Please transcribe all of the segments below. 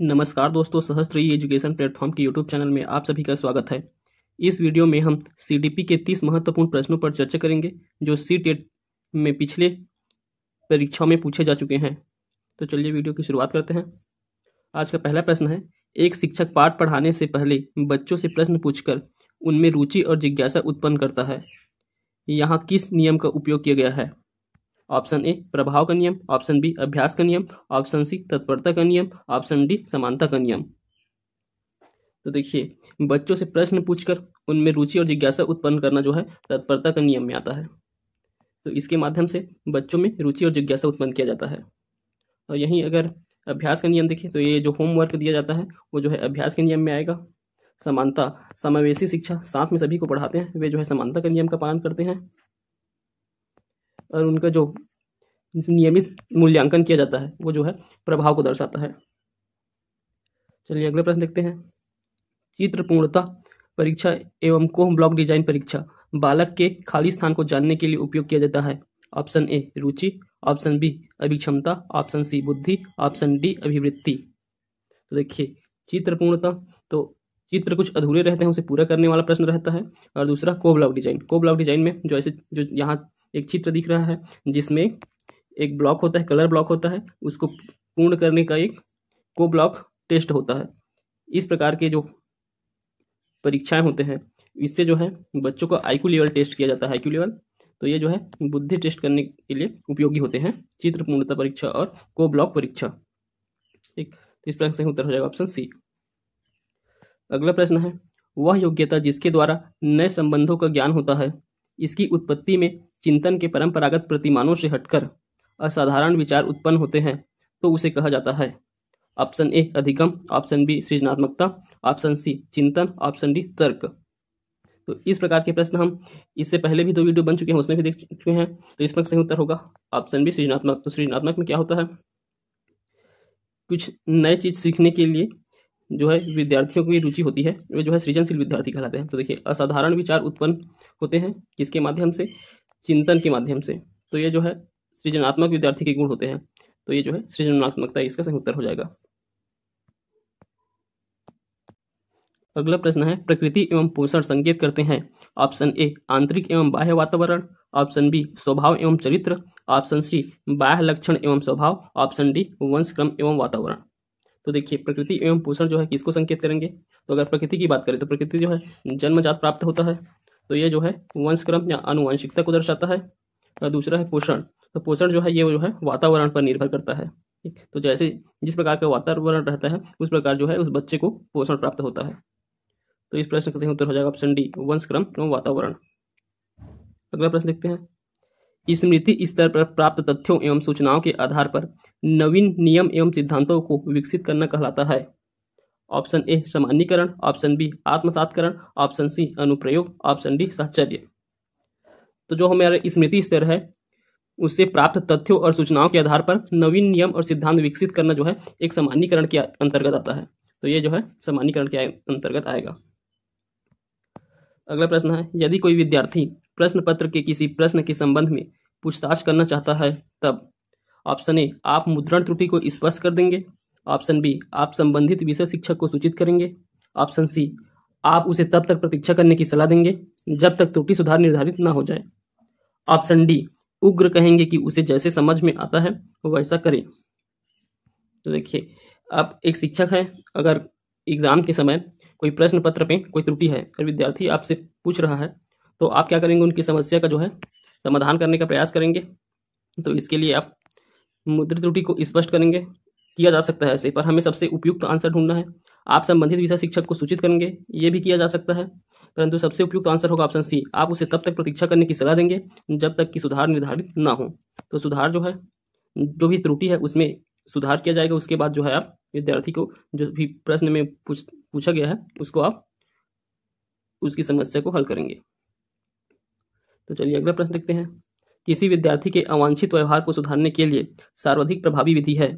नमस्कार दोस्तों सहस्त्री एजुकेशन प्लेटफॉर्म के यूट्यूब चैनल में आप सभी का स्वागत है इस वीडियो में हम सीडीपी के 30 महत्वपूर्ण प्रश्नों पर चर्चा करेंगे जो सी टेट में पिछले परीक्षाओं में पूछे जा चुके हैं तो चलिए वीडियो की शुरुआत करते हैं आज का पहला प्रश्न है एक शिक्षक पाठ पढ़ाने से पहले बच्चों से प्रश्न पूछकर उनमें रुचि और जिज्ञासा उत्पन्न करता है यहाँ किस नियम का उपयोग किया गया है ऑप्शन ए प्रभाव का नियम ऑप्शन बी अभ्यास का नियम ऑप्शन सी तत्परता का नियम ऑप्शन डी समानता का नियम तो देखिए बच्चों से प्रश्न पूछकर उनमें रुचि और जिज्ञासा उत्पन्न करना जो है तत्परता का नियम में आता है तो इसके माध्यम से बच्चों में रुचि और जिज्ञासा उत्पन्न किया जाता है और यहीं अगर अभ्यास का नियम देखें तो ये जो होमवर्क दिया जाता है वो जो है अभ्यास के नियम में आएगा समानता समावेशी शिक्षा साथ में सभी को पढ़ाते हैं वे जो है समानता के नियम का पालन करते हैं और उनका जो नियमित मूल्यांकन किया जाता है वो जो है प्रभाव को दर्शाता है चलिए अगला प्रश्न देखते हैं चित्र पूर्णता परीक्षा एवं को ब्लॉक डिजाइन परीक्षा बालक के खाली स्थान को जानने के लिए उपयोग किया जाता है ऑप्शन ए रुचि ऑप्शन बी अभिक्षमता ऑप्शन सी बुद्धि ऑप्शन डी अभिवृत्ति तो देखिए चित्र पूर्णता तो चित्र कुछ अधूरे रहते हैं उसे पूरा करने वाला प्रश्न रहता है और दूसरा को ब्लॉक डिजाइन को ब्लॉक डिजाइन में जो ऐसे जो यहाँ एक चित्र दिख रहा है जिसमें एक ब्लॉक होता है कलर ब्लॉक होता है उसको पूर्ण करने का एक को ब्लॉक टेस्ट होता है इस प्रकार के जो परीक्षाएं होते हैं इससे जो है बच्चों का आईक्यू लेवल टेस्ट किया जाता है आईक्यू लेवल तो ये जो है बुद्धि टेस्ट करने के लिए उपयोगी होते हैं चित्र पूर्णता परीक्षा और को ब्लॉक परीक्षा ठीक तो इस प्रकार से उत्तर हो जाएगा ऑप्शन सी अगला प्रश्न है वह योग्यता जिसके द्वारा नए संबंधों का ज्ञान होता है इसकी उत्पत्ति में चिंतन के परंपरागत प्रतिमानों से हटकर असाधारण विचार उत्पन्न होते हैं तो उसे कहा जाता है ऑप्शन ए अधिगम ऑप्शन बी सृजनात्मकता ऑप्शन सी चिंतन ऑप्शन डी तर्क तो इस प्रकार के प्रश्न हम इससे पहले भी दो वीडियो बन चुके हैं उसमें भी देख चुके हैं तो इसमें सही उत्तर होगा ऑप्शन बी सृजनात्मक तो सृजनात्मक में क्या होता है कुछ नए चीज सीखने के लिए जो है विद्यार्थियों की रुचि होती है वे जो है सृजनशील विद्यार्थी कहलाते हैं तो देखिए असाधारण विचार उत्पन्न होते हैं किसके माध्यम से चिंतन के माध्यम से तो ये जो है सृजनात्मक विद्यार्थी के गुण होते हैं तो ये जो है सृजनात्मकता इसका सही उत्तर हो जाएगा अगला प्रश्न है प्रकृति एवं पोषण संकेत करते हैं ऑप्शन ए आंतरिक एवं बाह्य वातावरण ऑप्शन बी स्वभाव एवं चरित्र ऑप्शन सी बाह्य लक्षण एवं स्वभाव ऑप्शन डी वंशक्रम एवं वातावरण तो देखिए प्रकृति एवं पोषण जो है किसको संकेत करेंगे तो अगर प्रकृति की बात करें तो प्रकृति जो है जन्मजात प्राप्त होता है तो ये जो है वंशक्रम या आनुवंशिकता को दर्शाता है और दूसरा है पोषण तो पोषण जो है ये जो है वातावरण पर निर्भर करता है तो जैसे जिस प्रकार का वातावरण रहता है उस प्रकार जो है उस बच्चे को पोषण प्राप्त होता है तो इस प्रश्न का सही उत्तर हो जाएगा ऑप्शन डी वंशक्रम एवं वातावरण अगला प्रश्न देखते हैं स्मृति स्तर पर प्राप्त तथ्यों एवं सूचनाओं के आधार पर नवीन नियम एवं सिद्धांतों को विकसित करना कहलाता है ऑप्शन ए सामान्यकरण ऑप्शन बी आत्मसातकरण ऑप्शन सी अनुप्रयोग ऑप्शन डी साहचर्य तो जो हमारे स्मृति स्तर है उससे प्राप्त तथ्यों और सूचनाओं के आधार पर नवीन नियम और सिद्धांत विकसित करना जो है एक सामान्यकरण के अंतर्गत आता है तो ये जो है सामान्यकरण के अंतर्गत आएगा अगला प्रश्न है यदि कोई विद्यार्थी प्रश्न पत्र के किसी प्रश्न के संबंध में पूछताछ करना चाहता है तब ऑप्शन ए आप मुद्रण त्रुटि को स्पष्ट कर देंगे ऑप्शन बी आप संबंधित विषय शिक्षक को सूचित करेंगे ऑप्शन सी आप उसे तब तक प्रतीक्षा करने की सलाह देंगे जब तक त्रुटि सुधार निर्धारित ना हो जाए ऑप्शन डी उग्र कहेंगे कि उसे जैसे समझ में आता है वैसा करें तो देखिए आप एक शिक्षक हैं अगर एग्जाम के समय कोई प्रश्न पत्र पे कोई त्रुटि है और विद्यार्थी आपसे पूछ रहा है तो आप क्या करेंगे उनकी समस्या का जो है समाधान करने का प्रयास करेंगे तो इसके लिए आप मुद्रित त्रुटि को स्पष्ट करेंगे किया जा सकता है ऐसे पर हमें सबसे उपयुक्त आंसर ढूंढना है आप संबंधित विषय शिक्षक को सूचित करेंगे ये भी किया जा सकता है परंतु सबसे उपयुक्त आंसर होगा ऑप्शन सी आप उसे तब तक प्रतीक्षा करने की सलाह देंगे जब तक कि सुधार निर्धारित ना हो तो सुधार जो है जो भी त्रुटि है उसमें सुधार किया जाएगा उसके बाद जो है आप विद्यार्थी को जो भी प्रश्न में पूछ पूछा गया है उसको आप उसकी समस्या को हल करेंगे तो चलिए अगला प्रश्न देखते हैं किसी विद्यार्थी के अवांछित व्यवहार को सुधारने के लिए सर्वाधिक प्रभावी विधि है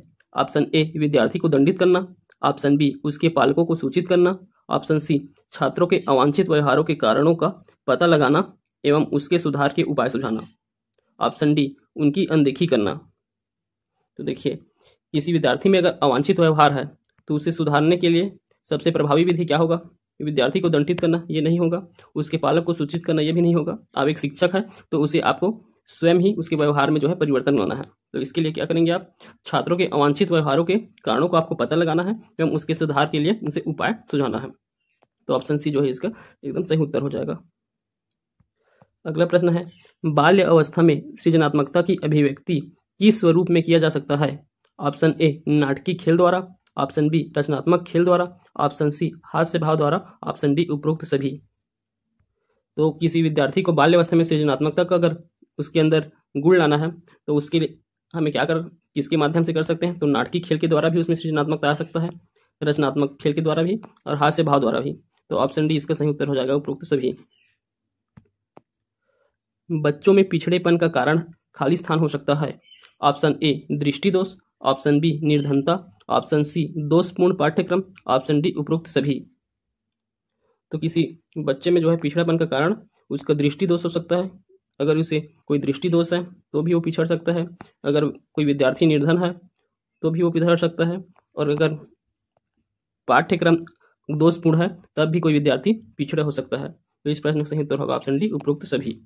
ऑप्शन ए विद्यार्थी को दंडित करना ऑप्शन बी उसके पालकों को सूचित करना ऑप्शन सी छात्रों के अवांछित व्यवहारों के कारणों का पता लगाना एवं उसके सुधार के उपाय सुझाना ऑप्शन डी उनकी अनदेखी करना तो देखिए किसी विद्यार्थी में अगर अवांछित व्यवहार है तो उसे सुधारने के लिए सबसे प्रभावी विधि क्या होगा विद्यार्थी को दंडित करना ये नहीं होगा उसके पालक को सूचित करना ये भी नहीं होगा आप एक शिक्षक है तो उसे आपको स्वयं ही उसके व्यवहार में जो है परिवर्तन लाना है तो इसके लिए क्या करेंगे आप छात्रों के अवांछित व्यवहारों के कारणों को आपको पता लगाना है एवं उसके सुधार के लिए उनसे उपाय सुझाना है तो ऑप्शन सी जो है इसका एकदम सही उत्तर हो जाएगा अगला प्रश्न है बाल्य अवस्था में सृजनात्मकता की अभिव्यक्ति किस स्वरूप में किया जा सकता है ऑप्शन ए नाटकीय खेल द्वारा ऑप्शन बी रचनात्मक खेल द्वारा ऑप्शन सी हास्य भाव द्वारा ऑप्शन डी उपरोक्त सभी तो किसी विद्यार्थी को बाल्यवस्था में सृजनात्मकता का अगर उसके अंदर गुण लाना है तो उसके लिए हमें क्या कर किसके माध्यम से कर सकते हैं तो नाटकीय खेल के द्वारा भी उसमें सृजनात्मकता आ सकता है रचनात्मक खेल के द्वारा भी और हास्य भाव द्वारा भी तो ऑप्शन डी इसका सही उत्तर हो जाएगा उपरोक्त सभी बच्चों में पिछड़ेपन का कारण खाली स्थान हो सकता है ऑप्शन ए दृष्टि दोष ऑप्शन बी निर्धनता ऑप्शन सी दोषपूर्ण पाठ्यक्रम ऑप्शन डी उपरोक्त सभी तो किसी बच्चे में जो है पिछड़ापन का कारण उसका दृष्टि दोष हो सकता है अगर उसे कोई दृष्टि दोष है तो भी वो पिछड़ सकता है अगर कोई विद्यार्थी निर्धन है तो भी वो पिछड़ सकता है और अगर पाठ्यक्रम दोषपूर्ण है तब भी कोई विद्यार्थी पिछड़ा हो सकता है तो इस प्रश्न का सही उत्तर होगा ऑप्शन डी उपरोक्त सभी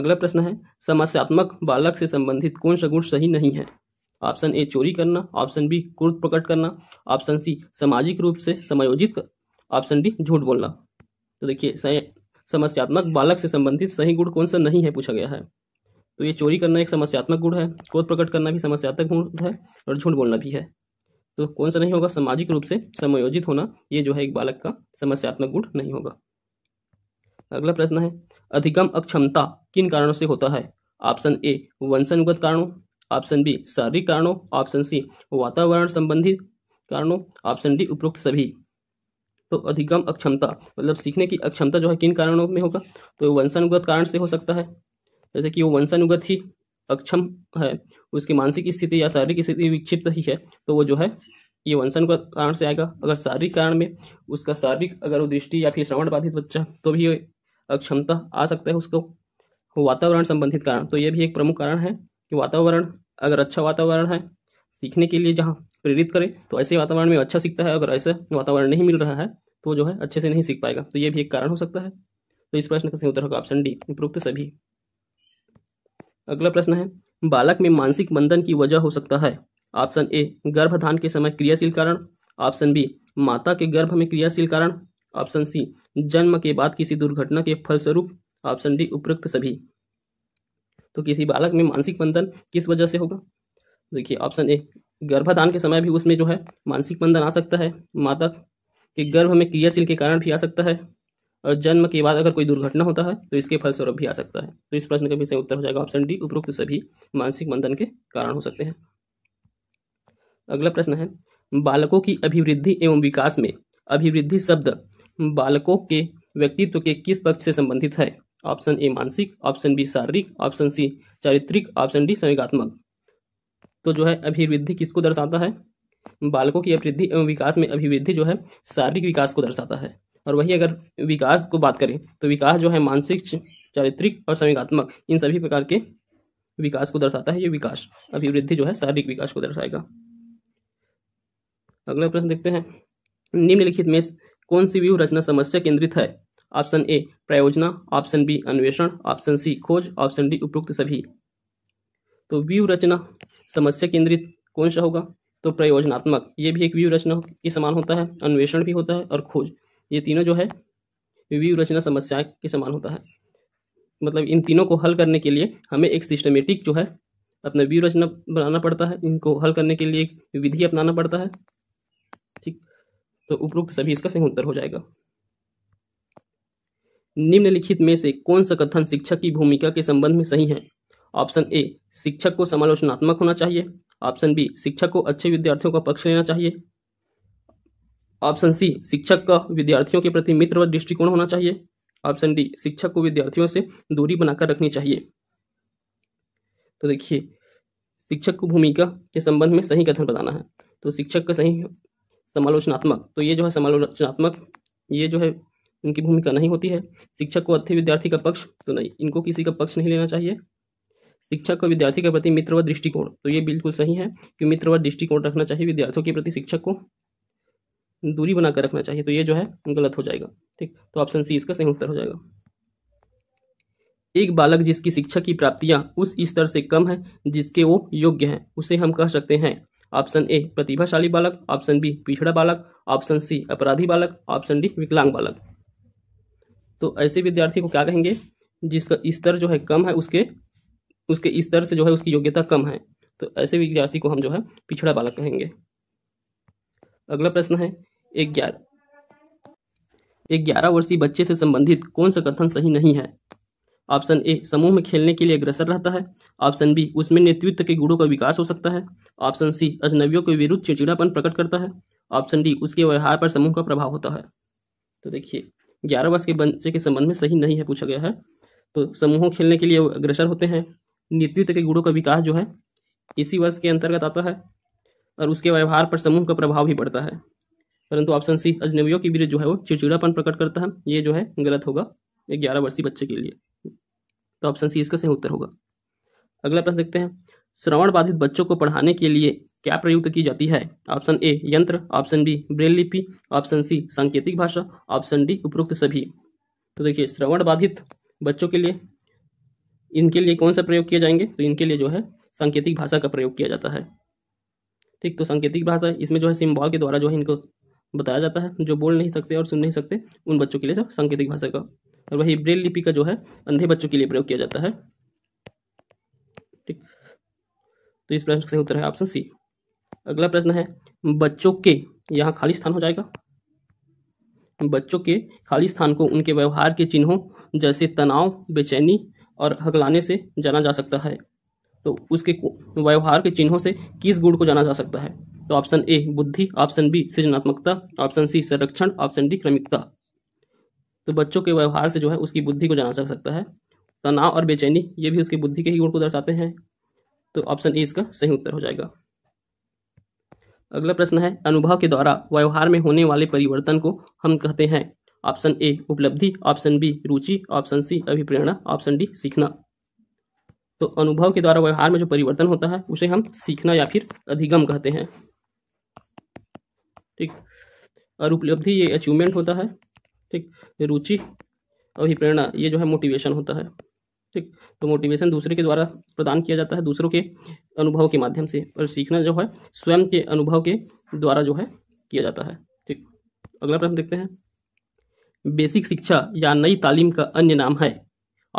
अगला प्रश्न है समस्यात्मक बालक से संबंधित कौन सा गुण सही नहीं है ऑप्शन ए चोरी करना ऑप्शन बी क्रोध प्रकट करना ऑप्शन सी सामाजिक रूप से समायोजित ऑप्शन डी झूठ बोलना तो देखिए समस्यात्मक बालक से संबंधित सही गुण कौन सा नहीं है पूछा गया है तो ये चोरी करना एक समस्यात्मक गुण है क्रोध प्रकट करना भी समस्यात्मक गुण है और झूठ बोलना भी है तो कौन सा नहीं होगा सामाजिक रूप से समायोजित होना ये जो है एक बालक का समस्यात्मक गुण नहीं होगा अगला प्रश्न है अधिगम अक्षमता किन कारणों से होता है ऑप्शन ए वंशानुगत कारणों ऑप्शन बी शारीरिक कारणों ऑप्शन सी वातावरण संबंधी कारणों ऑप्शन डी उपरोक्त सभी तो अधिगम अक्षमता मतलब सीखने की अक्षमता जो है किन कारणों में होगा तो वंशानुगत कारण से हो सकता है जैसे कि वो वंशानुगत ही अक्षम है उसकी मानसिक स्थिति या शारीरिक स्थिति विक्षिप्त ही है तो वो जो है ये वंशानुगत कारण से आएगा अगर शारीरिक कारण में उसका शारीरिक अगर वो दृष्टि या फिर श्रवण बाधित बच्चा तो भी अक्षमता आ सकता है उसको वातावरण संबंधित कारण तो ये भी एक प्रमुख कारण है कि वातावरण अगर अच्छा वातावरण है सीखने के लिए जहाँ प्रेरित करें तो ऐसे वातावरण में अच्छा सीखता है अगर ऐसे वातावरण नहीं मिल रहा है तो जो है अच्छे से नहीं सीख पाएगा तो ये भी एक कारण हो सकता है तो इस प्रश्न का सही उत्तर होगा ऑप्शन डी उपरोक्त सभी अगला प्रश्न है बालक में मानसिक बंधन की वजह हो सकता है ऑप्शन ए गर्भधान के समय क्रियाशील कारण ऑप्शन बी माता के गर्भ में क्रियाशील कारण ऑप्शन सी जन्म के बाद किसी दुर्घटना के फलस्वरूप ऑप्शन डी उपरोक्त सभी तो किसी बालक में मानसिक बंधन किस वजह से होगा देखिए ऑप्शन ए गर्भाधान के समय भी उसमें जो है मानसिक बंधन आ सकता है माता के गर्भ में क्रियाशील के कारण भी आ सकता है और जन्म के बाद अगर कोई दुर्घटना होता है तो इसके फलस्वरूप भी आ सकता है तो इस प्रश्न का भी सही उत्तर हो जाएगा ऑप्शन डी उपरोक्त सभी मानसिक बंधन के कारण हो सकते हैं अगला प्रश्न है बालकों की अभिवृद्धि एवं विकास में अभिवृद्धि शब्द बालकों के व्यक्तित्व के किस पक्ष से संबंधित है ऑप्शन ए मानसिक ऑप्शन बी शारीरिक ऑप्शन सी चारित्रिक ऑप्शन डी संवेगात्मक तो जो है अभिवृद्धि किसको दर्शाता है बालकों की अभिवृद्धि एवं विकास में अभिवृद्धि जो है शारीरिक विकास को दर्शाता है और वही अगर विकास को बात करें तो विकास जो है मानसिक चारित्रिक और संवेगात्मक इन सभी प्रकार के विकास को दर्शाता है ये विकास अभिवृद्धि जो है शारीरिक विकास को दर्शाएगा अगला प्रश्न देखते हैं निम्नलिखित में कौन सी व्यूह रचना समस्या केंद्रित है ऑप्शन ए प्रायोजना ऑप्शन बी अन्वेषण ऑप्शन सी खोज ऑप्शन डी उपरोक्त सभी तो व्यू रचना समस्या केंद्रित कौन सा होगा तो प्रयोजनात्मक ये भी एक व्यू रचना के समान होता है अन्वेषण भी होता है और खोज ये तीनों जो है व्यू रचना समस्या के समान होता है मतलब इन तीनों को हल करने के लिए हमें एक सिस्टमेटिक जो है अपना व्यू रचना बनाना पड़ता है इनको हल करने के लिए एक विधि अपनाना पड़ता है ठीक तो उपरोक्त सभी इसका सही उत्तर हो जाएगा निम्नलिखित में से कौन सा कथन शिक्षक की भूमिका के संबंध में सही है ऑप्शन ए शिक्षक को समालोचनात्मक होना चाहिए ऑप्शन बी शिक्षक को अच्छे विद्यार्थियों का पक्ष लेना चाहिए ऑप्शन सी शिक्षक का विद्यार्थियों के प्रति मित्र व दृष्टिकोण होना चाहिए ऑप्शन डी शिक्षक को विद्यार्थियों से दूरी बनाकर रखनी चाहिए तो देखिए शिक्षक को भूमिका के संबंध में सही कथन बताना है तो शिक्षक का सही समालोचनात्मक तो ये जो है समालोचनात्मक ये जो है इनकी भूमिका नहीं होती है शिक्षक को अच्छे विद्यार्थी का पक्ष तो नहीं इनको किसी का पक्ष नहीं लेना चाहिए शिक्षक को विद्यार्थी के प्रति मित्र व दृष्टिकोण तो ये बिल्कुल सही है कि मित्र व दृष्टिकोण रखना चाहिए विद्यार्थियों के प्रति शिक्षक को दूरी बनाकर रखना चाहिए तो ये जो है गलत हो जाएगा ठीक तो ऑप्शन सी इसका सही उत्तर हो जाएगा एक बालक जिसकी शिक्षा की प्राप्तियां उस स्तर से कम है जिसके वो योग्य हैं उसे हम कह सकते हैं ऑप्शन ए प्रतिभाशाली बालक ऑप्शन बी पिछड़ा बालक ऑप्शन सी अपराधी बालक ऑप्शन डी विकलांग बालक तो ऐसे विद्यार्थी को क्या कहेंगे जिसका स्तर जो है कम है उसके उसके स्तर से जो है उसकी योग्यता कम है तो ऐसे विद्यार्थी को हम जो है पिछड़ा बालक कहेंगे अगला प्रश्न है ग्यारह ग्यारह वर्षीय बच्चे से संबंधित कौन सा कथन सही नहीं है ऑप्शन ए समूह में खेलने के लिए अग्रसर रहता है ऑप्शन बी उसमें नेतृत्व के गुणों का विकास हो सकता है ऑप्शन सी अजनबियों के विरुद्ध चिड़चिड़ापन प्रकट करता है ऑप्शन डी उसके व्यवहार पर समूह का प्रभाव होता है तो देखिए ग्यारह वर्ष के बच्चे के संबंध में सही नहीं है पूछा गया है तो समूहों खेलने के लिए अग्रसर होते हैं नेतृत्व के गुणों का विकास जो है इसी वर्ष के अंतर्गत आता है और उसके व्यवहार पर समूह का प्रभाव भी पड़ता है परंतु ऑप्शन सी अजनबियों के विरुद्ध जो है वो चिड़चिड़ापन प्रकट करता है ये जो है गलत होगा ग्यारह वर्षीय बच्चे के लिए तो ऑप्शन सी इसका सही उत्तर होगा अगला प्रश्न देखते हैं श्रवण बाधित बच्चों को पढ़ाने के लिए क्या प्रयुक्त की जाती है ऑप्शन ए यंत्र ऑप्शन बी ब्रेल लिपि ऑप्शन सी सांकेतिक भाषा ऑप्शन डी उपरोक्त सभी तो देखिए श्रवण बाधित बच्चों के लिए इनके लिए कौन सा प्रयोग किए जाएंगे तो इनके लिए जो है सांकेतिक भाषा का प्रयोग किया जाता है ठीक तो सांकेतिक भाषा इसमें जो है सिम्बॉल के द्वारा जो है इनको बताया जाता है जो बोल नहीं सकते और सुन नहीं सकते उन बच्चों के लिए सांकेतिक भाषा का और वही ब्रेल लिपि का जो है अंधे बच्चों के लिए प्रयोग किया जाता है ठीक तो इस प्रश्न से उत्तर है ऑप्शन सी अगला प्रश्न है बच्चों के यहाँ खाली स्थान हो जाएगा बच्चों के खाली स्थान को उनके व्यवहार के चिन्हों जैसे तनाव बेचैनी और हगलाने से जाना जा सकता है तो उसके व्यवहार के चिन्हों से किस गुण को जाना जा सकता है तो ऑप्शन ए बुद्धि ऑप्शन बी सृजनात्मकता ऑप्शन सी संरक्षण ऑप्शन डी क्रमिकता तो बच्चों के व्यवहार से जो है उसकी बुद्धि को जाना जा सकता है तनाव और बेचैनी ये भी उसकी बुद्धि के ही गुण को दर्शाते हैं तो ऑप्शन ए इसका सही उत्तर हो जाएगा अगला प्रश्न है अनुभव के द्वारा व्यवहार में होने वाले परिवर्तन को हम कहते हैं ऑप्शन ए उपलब्धि ऑप्शन बी रुचि ऑप्शन सी अभिप्रेरणा ऑप्शन डी सीखना तो अनुभव के द्वारा व्यवहार में जो परिवर्तन होता है उसे हम सीखना या फिर अधिगम कहते हैं ठीक और उपलब्धि ये अचीवमेंट होता है ठीक रुचि अभिप्रेरणा ये जो है मोटिवेशन होता है ठीक तो मोटिवेशन दूसरे के द्वारा प्रदान किया जाता है दूसरों के अनुभव के माध्यम से और सीखना जो है स्वयं के अनुभव के द्वारा जो है किया जाता है ठीक अगला प्रश्न देखते हैं बेसिक शिक्षा या नई तालीम का अन्य नाम है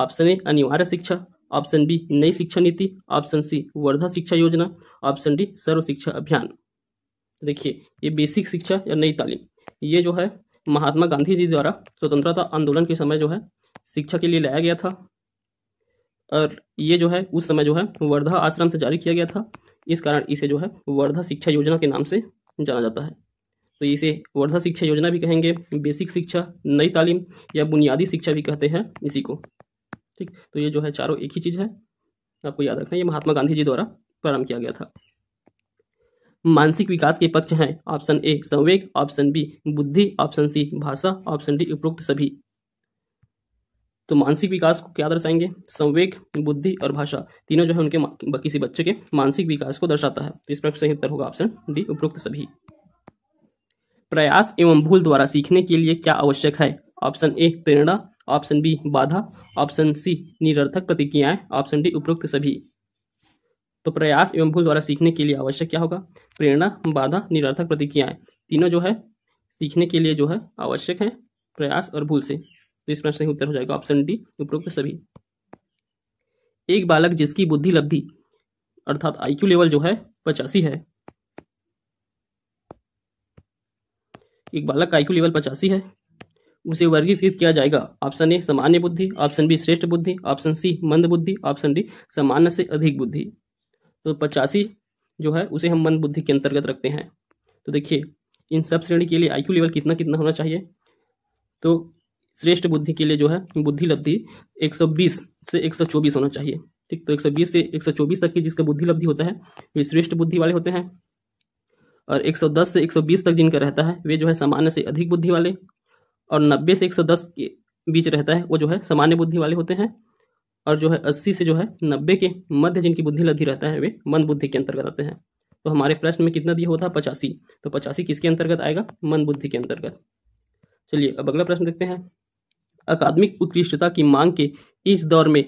ऑप्शन ए अनिवार्य शिक्षा ऑप्शन बी नई शिक्षा नीति ऑप्शन सी वर्धा शिक्षा योजना ऑप्शन डी सर्व शिक्षा अभियान देखिए ये बेसिक शिक्षा या नई तालीम ये जो है महात्मा गांधी जी द्वारा स्वतंत्रता आंदोलन के समय जो है शिक्षा के लिए लाया गया था और ये जो है उस समय जो है वर्धा आश्रम से जारी किया गया था इस कारण इसे जो है वर्धा शिक्षा योजना के नाम से जाना जाता है तो इसे वर्धा शिक्षा योजना भी कहेंगे बेसिक शिक्षा नई तालीम या बुनियादी शिक्षा भी कहते हैं इसी को ठीक तो ये जो है चारों एक ही चीज़ है आपको याद रखना ये महात्मा गांधी जी द्वारा प्रारंभ किया गया था मानसिक विकास के पक्ष हैं ऑप्शन ए संवेग ऑप्शन बी बुद्धि ऑप्शन सी भाषा ऑप्शन डी उपरोक्त सभी तो मानसिक विकास को क्या दर्शाएंगे संवेग बुद्धि और भाषा तीनों जो है उनके किसी बच्चे के मानसिक विकास को दर्शाता है तो इस प्रश्न सही उत्तर होगा ऑप्शन डी उपरोक्त सभी प्रयास एवं भूल द्वारा सीखने के लिए क्या आवश्यक है ऑप्शन ए प्रेरणा ऑप्शन बी बाधा ऑप्शन सी निरर्थक प्रतिक्रियाएं ऑप्शन डी उपरोक्त सभी तो प्रयास एवं भूल द्वारा सीखने के लिए आवश्यक क्या होगा प्रेरणा बाधा निरर्थक प्रतिक्रियाएं तीनों जो है सीखने के लिए जो है आवश्यक है प्रयास और भूल से तो इस प्रश्न का उत्तर हो जाएगा ऑप्शन डी उपरोक्त सभी एक बालक जिसकी बुद्धि लब्धि अर्थात आईक्यू लेवल जो है पचासी है एक बालक का आईक्यू लेवल पचासी है उसे वर्गीकृत किया जाएगा ऑप्शन ए सामान्य बुद्धि ऑप्शन बी श्रेष्ठ बुद्धि ऑप्शन सी मंद बुद्धि ऑप्शन डी सामान्य से अधिक बुद्धि तो पचासी जो है उसे हम मंद बुद्धि के अंतर्गत रखते हैं तो देखिए इन सब श्रेणी के लिए आईक्यू लेवल कितना कितना होना चाहिए तो श्रेष्ठ बुद्धि के लिए जो है बुद्धि लब्धि 120 से 124 होना चाहिए ठीक तो 120 से 124 तक की जिसका बुद्धि लब्धि होता है वे श्रेष्ठ बुद्धि वाले होते हैं और 110 से 120 तक जिनका रहता है वे जो है सामान्य से अधिक बुद्धि वाले और 90 से 110 के बीच रहता है वो जो है सामान्य बुद्धि वाले होते हैं और जो है 80 से जो है 90 के मध्य जिनकी बुद्धि लब्धि रहता है वे मन बुद्धि के अंतर्गत आते हैं तो हमारे प्रश्न में कितना दिया होता है पचासी तो पचासी किसके अंतर्गत आएगा मन बुद्धि के अंतर्गत चलिए अब अगला प्रश्न देखते हैं अकादमिक उत्कृष्टता की मांग के इस दौर में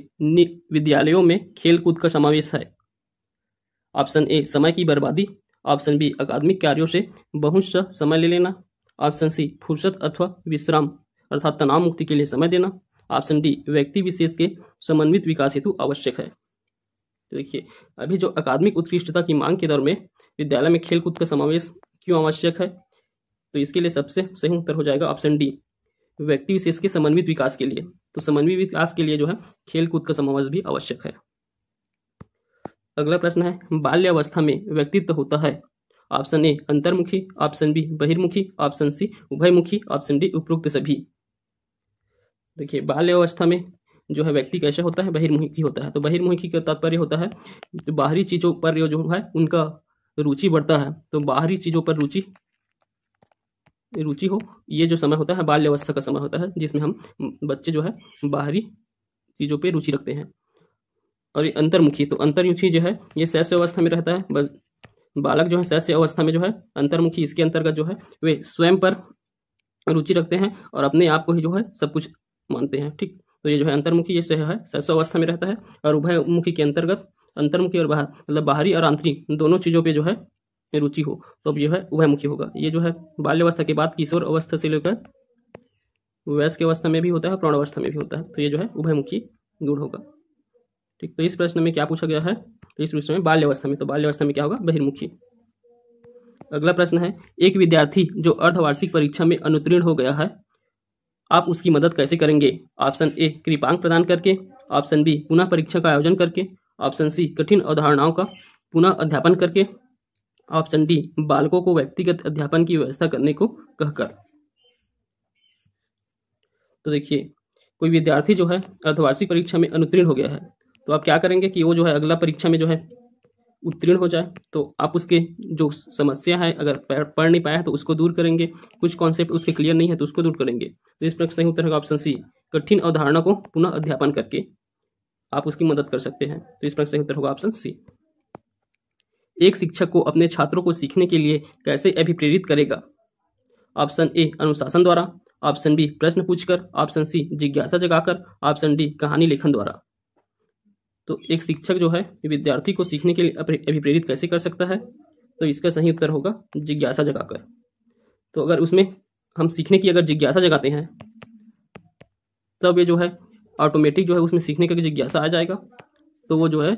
विद्यालयों में खेलकूद का समावेश है ऑप्शन ए समय की बर्बादी ऑप्शन बी अकादमिक कार्यों से बहुत समय ले लेना ऑप्शन सी फुर्सत अथवा विश्राम अर्थात तनाव मुक्ति के लिए समय देना ऑप्शन डी व्यक्ति विशेष के समन्वित विकास हेतु आवश्यक है तो देखिए अभी जो अकादमिक उत्कृष्टता की मांग के दौर में विद्यालय में खेलकूद का समावेश क्यों आवश्यक है तो इसके लिए सबसे सही उत्तर हो जाएगा ऑप्शन डी व्यक्ति विशेष के समन्वित विकास के लिए तो समन्वित विकास के लिए जो है खेल कूद का समावेश भी आवश्यक है अगला प्रश्न है बाल्यावस्था में व्यक्तित्व होता है ऑप्शन ए अंतर्मुखी ऑप्शन बी बहिर्मुखी ऑप्शन सी उभयमुखी ऑप्शन डी उपरोक्त सभी देखिए बाल्यावस्था में जो है व्यक्ति कैसा होता है बहिर्मुखी होता है तो बहिर्मुखी का तात्पर्य होता है तो बाहरी चीज़ों पर जो है उनका रुचि बढ़ता है तो बाहरी चीज़ों पर रुचि रुचि हो ये जो समय होता है बाल्यवस्था का समय होता है जिसमें हम बच्चे जो है बाहरी चीज़ों पे रुचि रखते हैं और ये अंतर्मुखी तो अंतर्मुखी जो है ये शैस्य अवस्था में रहता है बालक जो है शैस्य अवस्था में जो है अंतर्मुखी इसके अंतर्गत जो है वे स्वयं पर रुचि रखते हैं और अपने आप को ही जो है सब कुछ मानते हैं ठीक तो ये जो है अंतर्मुखी ये है शैशव अवस्था में रहता है और उभयमुखी के अंतर्गत अंतर्मुखी और बाहर मतलब बाहरी और आंतरिक दोनों चीज़ों पर जो है में रुचि हो तो अब यह है उभयमुखी होगा ये जो है बाल्यावस्था के बाद किशोर अवस्था से लेकर वयस्क अवस्था में भी होता है प्राण अवस्था में भी होता है तो ये जो है उभयमुखी गुण होगा ठीक तो इस प्रश्न में क्या पूछा गया है तो इस प्रश्न में बाल्यावस्था में तो बाल्यावस्था में क्या होगा बहिर्मुखी अगला प्रश्न है एक विद्यार्थी जो अर्धवार्षिक परीक्षा में अनुत्तीर्ण हो गया है आप उसकी मदद कैसे करेंगे ऑप्शन ए कृपांक प्रदान करके ऑप्शन बी पुनः परीक्षा का आयोजन करके ऑप्शन सी कठिन अवधारणाओं का पुनः अध्यापन करके ऑप्शन डी बालकों को व्यक्तिगत अध्यापन की व्यवस्था करने को कहकर तो देखिए कोई विद्यार्थी जो है अर्धवार्षिक परीक्षा में अनुत्तीर्ण हो गया है तो आप क्या करेंगे कि वो जो है अगला परीक्षा में जो है उत्तीर्ण हो जाए तो आप उसके जो समस्या है अगर पढ़ नहीं पाया तो उसको दूर करेंगे कुछ कॉन्सेप्ट उसके क्लियर नहीं है तो उसको दूर करेंगे तो इस प्रश्न सही उत्तर होगा ऑप्शन सी कठिन अवधारणा को पुनः अध्यापन करके आप उसकी मदद कर सकते हैं तो इस प्रकार सही उत्तर होगा ऑप्शन सी एक शिक्षक को अपने छात्रों को सीखने के लिए कैसे अभिप्रेरित करेगा ऑप्शन ए अनुशासन द्वारा ऑप्शन बी प्रश्न पूछकर ऑप्शन सी जिज्ञासा जगाकर ऑप्शन डी कहानी लेखन द्वारा तो एक शिक्षक जो है विद्यार्थी को सीखने के लिए अभिप्रेरित कैसे कर सकता है तो इसका सही उत्तर होगा जिज्ञासा जगाकर तो अगर उसमें हम सीखने की अगर जिज्ञासा जगाते हैं तब ये जो है ऑटोमेटिक जो है उसमें सीखने का जिज्ञासा आ जाएगा तो वो जो है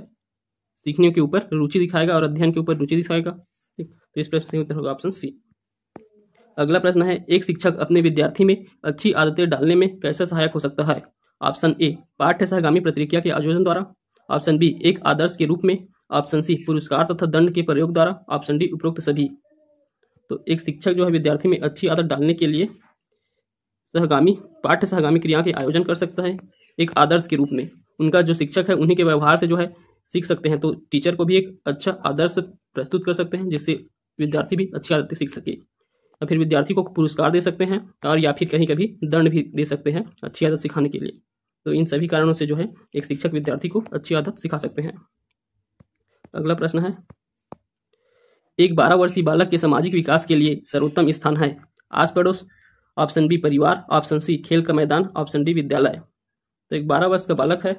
सीखने के ऊपर रुचि दिखाएगा और अध्ययन के ऊपर रुचि दिखाएगा ठीक तो इस प्रश्न का उत्तर होगा ऑप्शन सी अगला प्रश्न है एक शिक्षक अपने विद्यार्थी में अच्छी आदतें डालने में कैसे सहायक हो सकता है ऑप्शन ए पाठ्य सहगामी प्रतिक्रिया के आयोजन द्वारा ऑप्शन बी एक आदर्श के रूप में ऑप्शन सी पुरस्कार तथा दंड के प्रयोग द्वारा ऑप्शन डी उपरोक्त सभी तो एक शिक्षक जो है विद्यार्थी में अच्छी आदत डालने के लिए सहगामी पाठ्य सहगामी क्रिया के आयोजन कर सकता है एक आदर्श के रूप में उनका जो शिक्षक है उन्हीं के व्यवहार से जो है सीख सकते हैं तो टीचर को भी एक अच्छा आदर्श प्रस्तुत कर सकते हैं जिससे विद्यार्थी भी अच्छी आदत सीख सके या फिर विद्यार्थी को पुरस्कार दे सकते हैं और या फिर कहीं कभी दंड भी दे सकते हैं अच्छी आदत सिखाने के लिए तो इन सभी कारणों से जो है एक शिक्षक विद्यार्थी को अच्छी आदत सिखा सकते हैं अगला प्रश्न है एक बारह वर्षीय बालक के सामाजिक विकास के लिए सर्वोत्तम स्थान है आस पड़ोस ऑप्शन बी परिवार ऑप्शन सी खेल का मैदान ऑप्शन डी विद्यालय तो एक बारह वर्ष का बालक है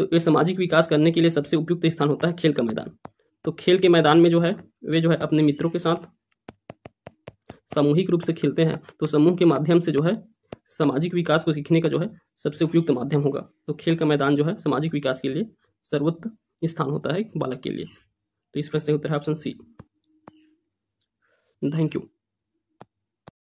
तो वे सामाजिक विकास करने के लिए सबसे उपयुक्त स्थान होता है खेल का मैदान तो खेल के मैदान में जो है वे जो है अपने मित्रों के साथ सामूहिक रूप से खेलते हैं तो समूह के माध्यम से जो है सामाजिक विकास को सीखने का जो है सबसे उपयुक्त माध्यम होगा तो खेल का मैदान जो है सामाजिक विकास के लिए सर्वोत्त स्थान होता है बालक के लिए तो इस प्रश्न का उत्तर है ऑप्शन सी थैंक यू